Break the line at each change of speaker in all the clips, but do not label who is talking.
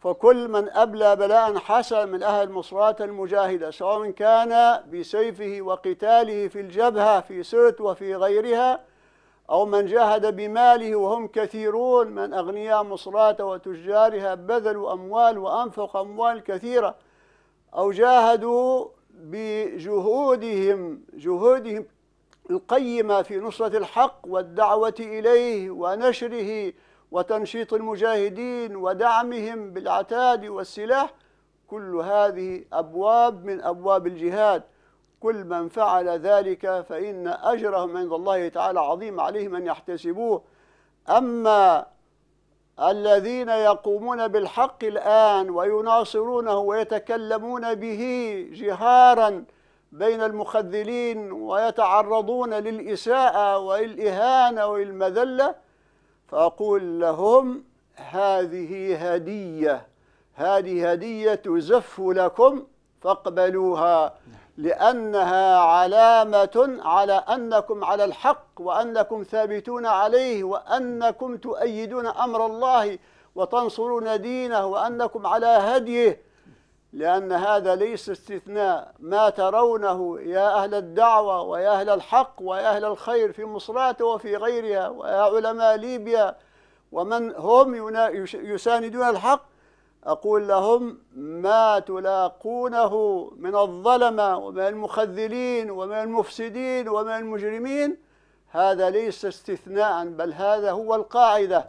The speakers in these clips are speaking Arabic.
فكل من أبلى بلاء حسن من أهل المصرات المجاهدة سواء كان بسيفه وقتاله في الجبهة في سرت وفي غيرها أو من جاهد بماله وهم كثيرون من أغنياء مصرات وتجارها بذلوا أموال وأنفقوا أموال كثيرة أو جاهدوا بجهودهم جهودهم القيمة في نصرة الحق والدعوة إليه ونشره وتنشيط المجاهدين ودعمهم بالعتاد والسلاح كل هذه أبواب من أبواب الجهاد كل من فعل ذلك فإن أجرهم عند الله تعالى عظيم عليهم أن يحتسبوه أما الذين يقومون بالحق الآن ويناصرونه ويتكلمون به جهارا بين المخذلين ويتعرضون للإساءة والإهانة والمذلة فأقول لهم هذه هدية هذه هدية تزف لكم فاقبلوها لأنها علامة على أنكم على الحق وأنكم ثابتون عليه وأنكم تؤيدون أمر الله وتنصرون دينه وأنكم على هديه لأن هذا ليس استثناء ما ترونه يا أهل الدعوة ويا أهل الحق ويا أهل الخير في مصرات وفي غيرها ويا علماء ليبيا ومن هم يساندون الحق أقول لهم ما تلاقونه من الظلمة ومن المخذلين ومن المفسدين ومن المجرمين هذا ليس استثناء بل هذا هو القاعدة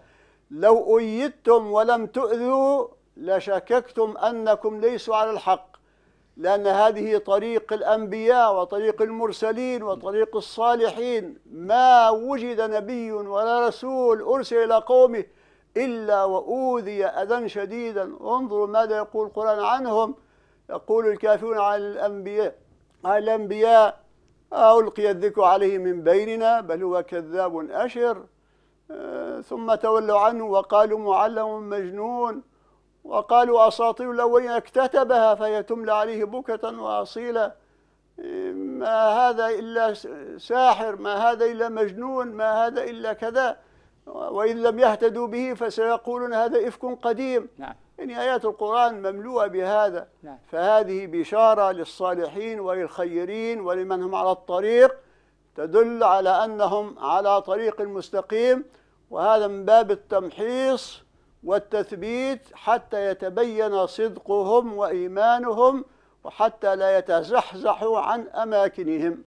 لو أيدتم ولم تؤذوا لشككتم أنكم ليسوا على الحق لأن هذه طريق الأنبياء وطريق المرسلين وطريق الصالحين ما وجد نبي ولا رسول أرسل إلى قومه إلا وأوذي أذى شديدا انظروا ماذا يقول القرآن عنهم يقول الكافرون عن الأنبياء عن الأنبياء ألقي الذكر عليه من بيننا بل هو كذاب أشر آه، ثم تولوا عنه وقالوا معلم مجنون وقالوا أساطير الأولين اكتتبها فهي تملى عليه بكة وأصيلة ما هذا إلا ساحر ما هذا إلا مجنون ما هذا إلا كذا وإن لم يهتدوا به فسيقولون هذا إفك قديم نعم. يعني آيات القرآن مملوءة بهذا نعم. فهذه بشارة للصالحين وللخيرين ولمن هم على الطريق تدل على أنهم على طريق مستقيم وهذا من باب التمحيص والتثبيت حتى يتبين صدقهم وإيمانهم وحتى لا يتزحزحوا عن أماكنهم